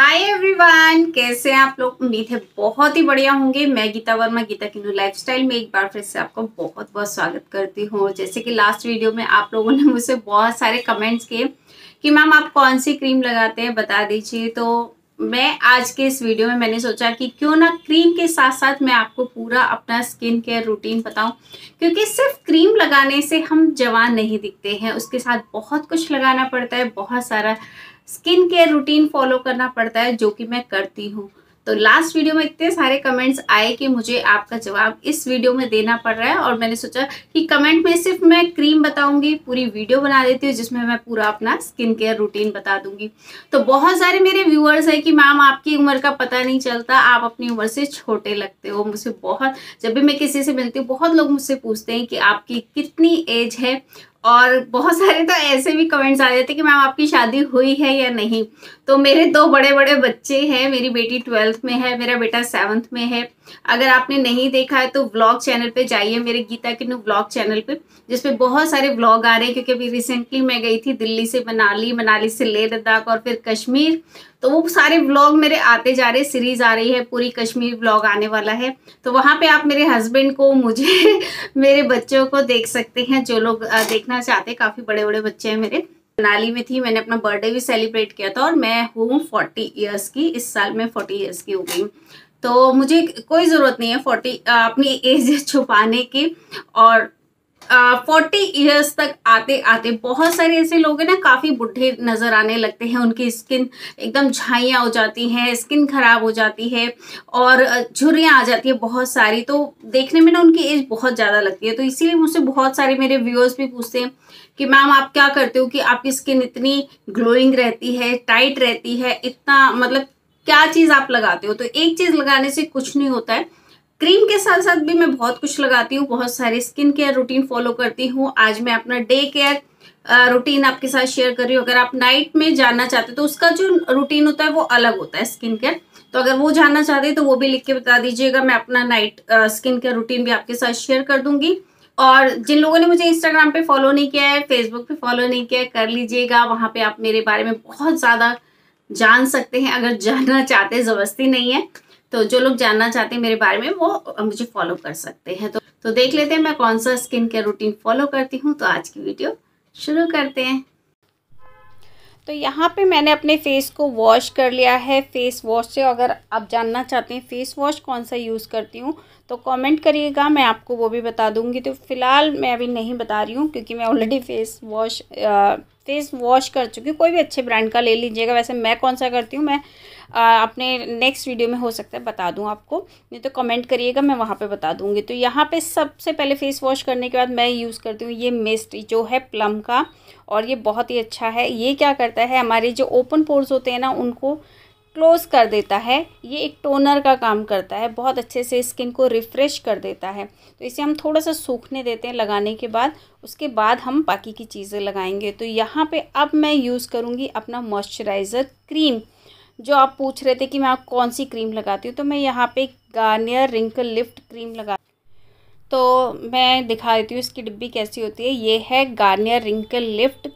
hi everyone कैसे हैं आप लोग उम्मीद है बहुत ही बढ़िया होंगे मैं गीता वर्मा गीता किन्नू लाइफस्टाइल में एक बार फिर से आपका बहुत बहुत स्वागत करती हूँ जैसे कि लास्ट वीडियो में आप लोगों ने मुझसे बहुत सारे कमेंट्स किए कि मैम आप कौन सी क्रीम लगाते हैं बता दीजिए तो मैं आज के इस वीडियो में मैंने सोचा कि क्यों ना क्रीम के साथ साथ मैं आपको पूरा अपना स्किन केयर रूटीन बताऊं क्योंकि सिर्फ क्रीम लगाने से हम जवान नहीं दिखते हैं उसके साथ बहुत कुछ लगाना पड़ता है बहुत सारा स्किन केयर रूटीन फॉलो करना पड़ता है जो कि मैं करती हूँ तो लास्ट वीडियो में इतने सारे कमेंट्स आए कि मुझे आपका जवाब इस वीडियो में देना पड़ रहा है और मैंने सोचा कि कमेंट में सिर्फ मैं क्रीम बताऊंगी पूरी वीडियो बना देती हूँ जिसमें मैं पूरा अपना स्किन केयर रूटीन बता दूंगी तो बहुत सारे मेरे व्यूअर्स हैं कि मैम आपकी उम्र का पता नहीं चलता आप अपनी उम्र से छोटे लगते हो मुझे बहुत जब भी मैं किसी से मिलती हूँ बहुत लोग मुझसे पूछते हैं कि आपकी कितनी एज है और बहुत सारे तो ऐसे भी कमेंट्स आ जाते कि मैम आपकी शादी हुई है या नहीं तो मेरे दो बड़े बड़े बच्चे हैं मेरी बेटी ट्वेल्थ में है मेरा बेटा सेवन्थ में है अगर आपने नहीं देखा है तो ब्लॉग चैनल पे जाइए मेरे गीता नू ब्लॉग चैनल पे जिसपे बहुत सारे ब्लॉग आ रहे हैं क्योंकि अभी रिसेंटली मैं गई थी दिल्ली से मनाली मनाली से लेह लद्दाख और फिर कश्मीर तो वो सारे ब्लॉग मेरे आते जा रहे सीरीज आ रही है पूरी कश्मीर ब्लॉग आने वाला है तो वहां पे आप मेरे हस्बैंड को मुझे मेरे बच्चों को देख सकते हैं जो लोग देखना चाहते हैं काफ़ी बड़े बड़े बच्चे हैं मेरे मनाली में थी मैंने अपना बर्थडे भी सेलिब्रेट किया था और मैं हूँ फोर्टी ईयर्स की इस साल मैं फोर्टी ईयर्स की हो गई तो मुझे कोई ज़रूरत नहीं है फोर्टी अपनी एज छुपाने की और फोर्टी ईयर्स तक आते आते बहुत सारे ऐसे लोग हैं ना काफ़ी बुढ़े नज़र आने लगते हैं उनकी स्किन एकदम झाइयाँ हो जाती हैं स्किन खराब हो जाती है और झुरियाँ आ जाती है बहुत सारी तो देखने में ना उनकी एज बहुत ज़्यादा लगती है तो इसीलिए मुझसे बहुत सारे मेरे व्यूअर्स भी पूछते हैं कि मैम आप क्या करते हो कि आपकी स्किन इतनी ग्लोइंग रहती है टाइट रहती है इतना मतलब क्या चीज़ आप लगाते हो तो एक चीज़ लगाने से कुछ नहीं होता है क्रीम के साथ साथ भी मैं बहुत कुछ लगाती हूँ बहुत सारे स्किन केयर रूटीन फॉलो करती हूँ आज मैं अपना डे केयर रूटीन आपके साथ शेयर कर रही हूँ अगर आप नाइट में जानना चाहते हो तो उसका जो रूटीन होता है वो अलग होता है स्किन केयर तो अगर वो जानना चाहते हैं तो वो भी लिख के बता दीजिएगा मैं अपना नाइट स्किन केयर रूटीन भी आपके साथ शेयर कर दूंगी और जिन लोगों ने मुझे इंस्टाग्राम पे फॉलो नहीं किया है फेसबुक पे फॉलो नहीं किया है कर लीजिएगा वहाँ पे आप मेरे बारे में बहुत ज़्यादा जान सकते हैं अगर जानना चाहते हैं ज़बरदस्ती नहीं है तो जो लोग जानना चाहते हैं मेरे बारे में वो मुझे फॉलो कर सकते हैं तो तो देख लेते हैं मैं कौन सा स्किन केयर रूटीन फॉलो करती हूँ तो आज की वीडियो शुरू करते हैं तो यहाँ पे मैंने अपने फेस को वॉश कर लिया है फेस वॉश से अगर आप जानना चाहते हैं फेस वॉश कौन सा यूज़ करती हूँ तो कमेंट करिएगा मैं आपको वो भी बता दूँगी तो फ़िलहाल मैं अभी नहीं बता रही हूँ क्योंकि मैं already face wash face wash कर चुकी हूँ कोई भी अच्छे ब्रांड का ले लीजिएगा वैसे मैं कौन सा करती हूँ मैं अपने नेक्स्ट वीडियो में हो सकता है बता दूँ आपको नहीं तो कमेंट करिएगा मैं वहाँ पर बता दूँगी तो यहाँ पर सबसे पहले फेस वॉश करने के बाद मैं यूज़ करती हूँ ये मिस्ट जो है प्लम का और ये बहुत ही अच्छा है ये क्या करता है हमारे जो ओपन पोर्स होते हैं ना उनको क्लोज कर देता है ये एक टोनर का काम करता है बहुत अच्छे से स्किन को रिफ़्रेश कर देता है तो इसे हम थोड़ा सा सूखने देते हैं लगाने के बाद उसके बाद हम बाकी की चीज़ें लगाएंगे तो यहाँ पे अब मैं यूज़ करूँगी अपना मॉइस्चराइज़र क्रीम जो आप पूछ रहे थे कि मैं आप कौन सी क्रीम लगाती हूँ तो मैं यहाँ पे गार्नियर रिंकल लिफ्ट क्रीम लगा तो मैं दिखा देती हूँ इसकी डिब्बी कैसी होती है ये है गार्नियर रिंकल लिफ्ट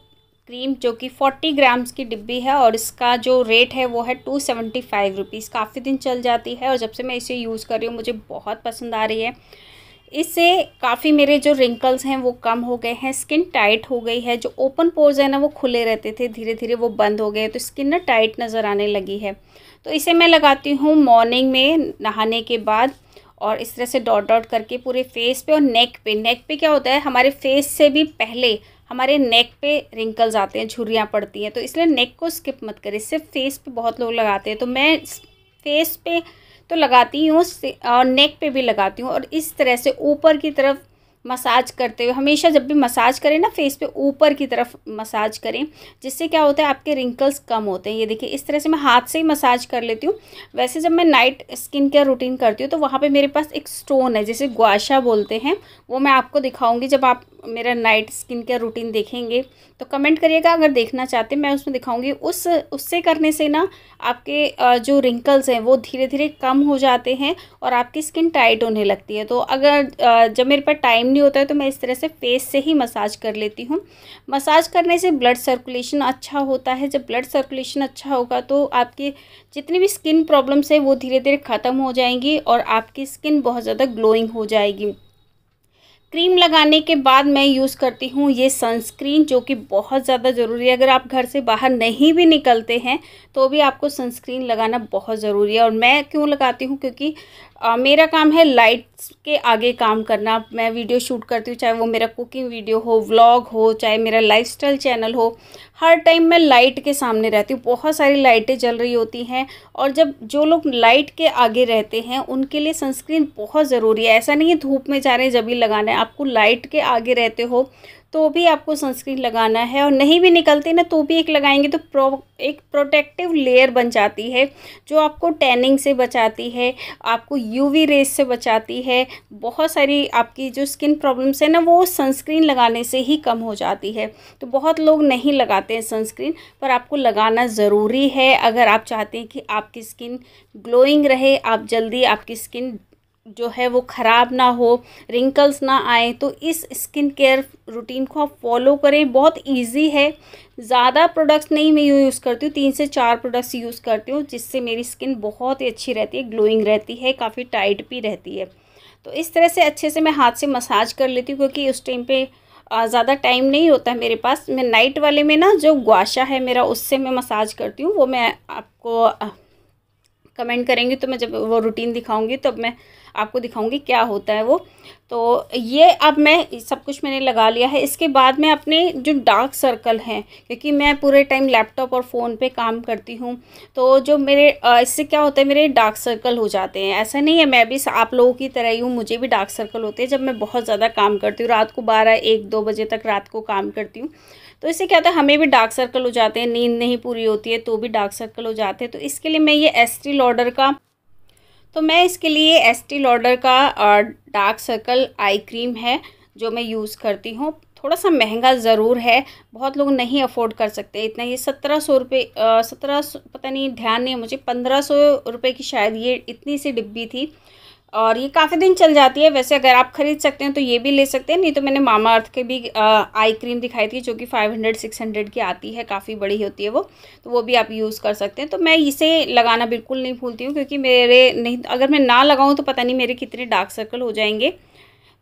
क्रीम जो कि 40 ग्राम्स की डिब्बी है और इसका जो रेट है वो है टू सेवेंटी फाइव रुपीज़ काफ़ी दिन चल जाती है और जब से मैं इसे यूज़ कर रही हूँ मुझे बहुत पसंद आ रही है इससे काफ़ी मेरे जो रिंकल्स हैं वो कम हो गए हैं स्किन टाइट हो गई है जो ओपन पोर्स है ना वो खुले रहते थे धीरे धीरे वो बंद हो गए तो स्किन ना टाइट नज़र आने लगी है तो इसे मैं लगाती हूँ मॉर्निंग में नहाने के बाद और इस तरह से डॉट डॉट करके पूरे फेस पे और नेक पे नेक पे क्या होता है हमारे फेस से भी पहले हमारे नेक पे रिंकल्स आते हैं झुरियाँ पड़ती हैं तो इसलिए नेक को स्किप मत करें सिर्फ फेस पे बहुत लोग लगाते हैं तो मैं फेस पे तो लगाती हूँ और नेक पे भी लगाती हूँ और इस तरह से ऊपर की तरफ मसाज करते हुए हमेशा जब भी मसाज करें ना फेस पे ऊपर की तरफ मसाज करें जिससे क्या होता है आपके रिंकल्स कम होते हैं ये देखिए इस तरह से मैं हाथ से ही मसाज कर लेती हूँ वैसे जब मैं नाइट स्किन केयर रूटीन करती हूँ तो वहाँ पे मेरे पास एक स्टोन है जिसे ग्वाशा बोलते हैं वो मैं आपको दिखाऊंगी जब आप मेरा नाइट स्किन का रूटीन देखेंगे तो कमेंट करिएगा अगर देखना चाहते मैं उसमें दिखाऊंगी उस उससे करने से ना आपके जो रिंकल्स हैं वो धीरे धीरे कम हो जाते हैं और आपकी स्किन टाइट होने लगती है तो अगर जब मेरे पास टाइम नहीं होता है तो मैं इस तरह से फेस से ही मसाज कर लेती हूँ मसाज करने से ब्लड सर्कुलेशन अच्छा होता है जब ब्लड सर्कुलेशन अच्छा होगा तो आपकी जितनी भी स्किन प्रॉब्लम्स हैं वो धीरे धीरे ख़त्म हो जाएंगी और आपकी स्किन बहुत ज़्यादा ग्लोइंग हो जाएगी क्रीम लगाने के बाद मैं यूज़ करती हूँ ये सनस्क्रीन जो कि बहुत ज़्यादा ज़रूरी है अगर आप घर से बाहर नहीं भी निकलते हैं तो भी आपको सनस्क्रीन लगाना बहुत ज़रूरी है और मैं क्यों लगाती हूँ क्योंकि आ, मेरा काम है लाइट्स के आगे काम करना मैं वीडियो शूट करती हूँ चाहे वो मेरा कुकिंग वीडियो हो व्लॉग हो चाहे मेरा लाइफ चैनल हो हर टाइम मैं लाइट के सामने रहती हूँ बहुत सारी लाइटें जल रही होती हैं और जब जो लोग लाइट के आगे रहते हैं उनके लिए सनस्क्रीन बहुत ज़रूरी है ऐसा नहीं है धूप में जा रहे हैं जब भी लगाना है आपको लाइट के आगे रहते हो तो भी आपको सनस्क्रीन लगाना है और नहीं भी निकलती ना तो भी एक लगाएंगे तो प्रो एक प्रोटेक्टिव लेयर बन जाती है जो आपको टैनिंग से बचाती है आपको यूवी रेस से बचाती है बहुत सारी आपकी जो स्किन प्रॉब्लम्स है ना वो सनस्क्रीन लगाने से ही कम हो जाती है तो बहुत लोग नहीं लगाते हैं सनस्क्रीन पर आपको लगाना ज़रूरी है अगर आप चाहते हैं कि आपकी स्किन ग्लोइंग रहे आप जल्दी आपकी स्किन जो है वो ख़राब ना हो रिंकल्स ना आए तो इस स्किन केयर रूटीन को आप फॉलो करें बहुत इजी है ज़्यादा प्रोडक्ट्स नहीं मैं यूज़ करती हूँ तीन से चार प्रोडक्ट्स यूज़ करती हूँ जिससे मेरी स्किन बहुत ही अच्छी रहती है ग्लोइंग रहती है काफ़ी टाइट भी रहती है तो इस तरह से अच्छे से मैं हाथ से मसाज कर लेती हूँ क्योंकि उस टाइम पर ज़्यादा टाइम नहीं होता है मेरे पास मैं नाइट वाले में ना जो ग्वाशा है मेरा उससे मैं मसाज करती हूँ वो मैं आपको कमेंट करेंगे तो मैं जब वो रूटीन दिखाऊंगी तब तो मैं आपको दिखाऊंगी क्या होता है वो तो ये अब मैं सब कुछ मैंने लगा लिया है इसके बाद मैं अपने जो डार्क सर्कल हैं क्योंकि मैं पूरे टाइम लैपटॉप और फ़ोन पे काम करती हूँ तो जो मेरे इससे क्या होता है मेरे डार्क सर्कल हो जाते हैं ऐसा नहीं है मैं भी आप लोगों की तरह ही हूँ मुझे भी डार्क सर्कल होते हैं जब मैं बहुत ज़्यादा काम करती हूँ रात को बारह एक दो बजे तक रात को काम करती हूँ तो इससे क्या होता है हमें भी डार्क सर्कल हो जाते हैं नींद नहीं पूरी होती है तो भी डार्क सर्कल हो जाते हैं तो इसके लिए मैं ये टी लॉडर का तो मैं इसके लिए टी लॉर्डर का डार्क सर्कल आई क्रीम है जो मैं यूज़ करती हूँ थोड़ा सा महंगा ज़रूर है बहुत लोग नहीं अफोर्ड कर सकते इतना ये सत्रह सौ रुपये सत्रह पता नहीं ध्यान नहीं मुझे पंद्रह सौ रुपये की शायद ये इतनी सी डिब्बी थी और ये काफ़ी दिन चल जाती है वैसे अगर आप ख़रीद सकते हैं तो ये भी ले सकते हैं नहीं तो मैंने मामा अर्थ के भी आई क्रीम दिखाई थी जो कि 500 600 की आती है काफ़ी बड़ी होती है वो तो वो भी आप यूज़ कर सकते हैं तो मैं इसे लगाना बिल्कुल नहीं भूलती हूँ क्योंकि मेरे नहीं अगर मैं ना लगाऊँ तो पता नहीं मेरे कितने डार्क सर्कल हो जाएंगे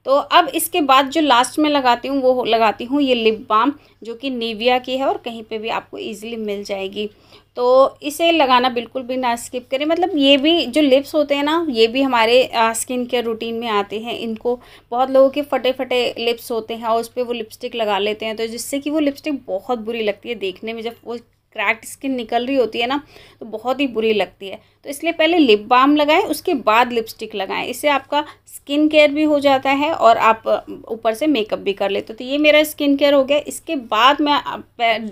तो अब इसके बाद जो लास्ट में लगाती हूँ वो लगाती हूँ ये लिप बाम जो कि निविया की है और कहीं पर भी आपको ईजिली मिल जाएगी तो इसे लगाना बिल्कुल भी ना स्किप करें मतलब ये भी जो लिप्स होते हैं ना ये भी हमारे स्किन केयर रूटीन में आते हैं इनको बहुत लोगों के फटे फटे लिप्स होते हैं और उस पर वो लिपस्टिक लगा लेते हैं तो जिससे कि वो लिपस्टिक बहुत बुरी लगती है देखने में जब वो क्रैक्ड स्किन निकल रही होती है ना तो बहुत ही बुरी लगती है तो इसलिए पहले लिप बाम लगाएं उसके बाद लिपस्टिक लगाएं इससे आपका स्किन केयर भी हो जाता है और आप ऊपर से मेकअप भी कर लेते हो तो ये मेरा स्किन केयर हो गया इसके बाद मैं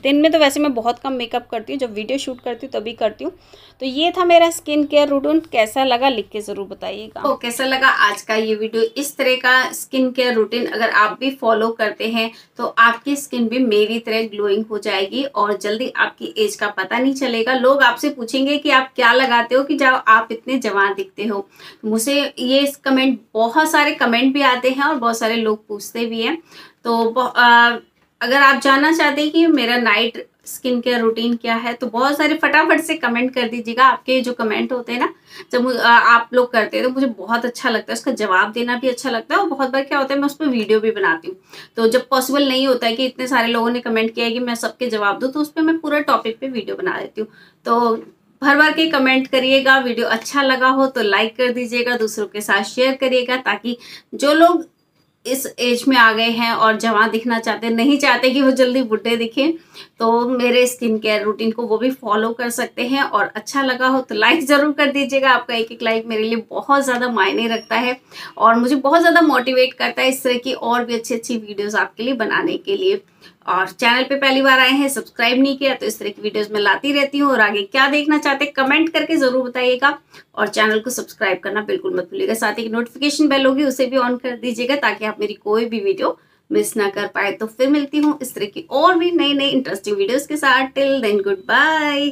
दिन में तो वैसे मैं बहुत कम मेकअप करती हूँ जब वीडियो शूट करती हूँ तभी करती हूँ तो ये था मेरा स्किन केयर रूटीन कैसा लगा लिख के ज़रूर बताइएगा तो कैसा लगा आज का ये वीडियो इस तरह का स्किन केयर रूटीन अगर आप भी फॉलो करते हैं तो आपकी स्किन भी मेरी तरह ग्लोइंग हो जाएगी और जल्दी आपकी एज का पता नहीं चलेगा लोग आपसे पूछेंगे कि आप क्या लगाते हो हो कि जाओ आप इतने जवान दिखते हो तो मुझसे ये कमेंट बहुत सारे कमेंट भी आते हैं और बहुत सारे लोग पूछते भी हैं तो आ, अगर आप जानना चाहते हैं कि मेरा नाइट स्किन केयर रूटीन क्या है तो बहुत सारे फटाफट से कमेंट कर दीजिएगा आपके जो कमेंट होते हैं ना जब आप लोग करते हैं तो मुझे बहुत अच्छा लगता है उसका जवाब देना भी अच्छा लगता है और बहुत बार क्या होता है मैं उस पर वीडियो भी बनाती हूँ तो जब पॉसिबल नहीं होता है कि इतने सारे लोगों ने कमेंट किया है कि मैं सबके जवाब दूँ तो उस पर मैं पूरा टॉपिक पर वीडियो बना देती हूँ तो भर भर के कमेंट करिएगा वीडियो अच्छा लगा हो तो लाइक कर दीजिएगा दूसरों के साथ शेयर करिएगा ताकि जो लोग इस एज में आ गए हैं और जवान दिखना चाहते नहीं चाहते कि वो जल्दी बुढ़े दिखें तो मेरे स्किन केयर रूटीन को वो भी फॉलो कर सकते हैं और अच्छा लगा हो तो लाइक ज़रूर कर दीजिएगा आपका एक एक लाइक मेरे लिए बहुत ज़्यादा मायने रखता है और मुझे बहुत ज़्यादा मोटिवेट करता है इस तरह की और भी अच्छी अच्छी वीडियोज़ आपके लिए बनाने के लिए और चैनल पे पहली बार आए हैं सब्सक्राइब नहीं किया तो इस तरह की वीडियोस मैं लाती रहती हूँ और आगे क्या देखना चाहते हैं कमेंट करके ज़रूर बताइएगा और चैनल को सब्सक्राइब करना बिल्कुल मत भूलिएगा साथ ही नोटिफिकेशन बेल होगी उसे भी ऑन कर दीजिएगा ताकि आप मेरी कोई भी वीडियो मिस ना कर पाए तो फिर मिलती हूँ इस तरह की और भी नई नई इंटरेस्टिंग वीडियोज़ के साथ टिल देन गुड बाय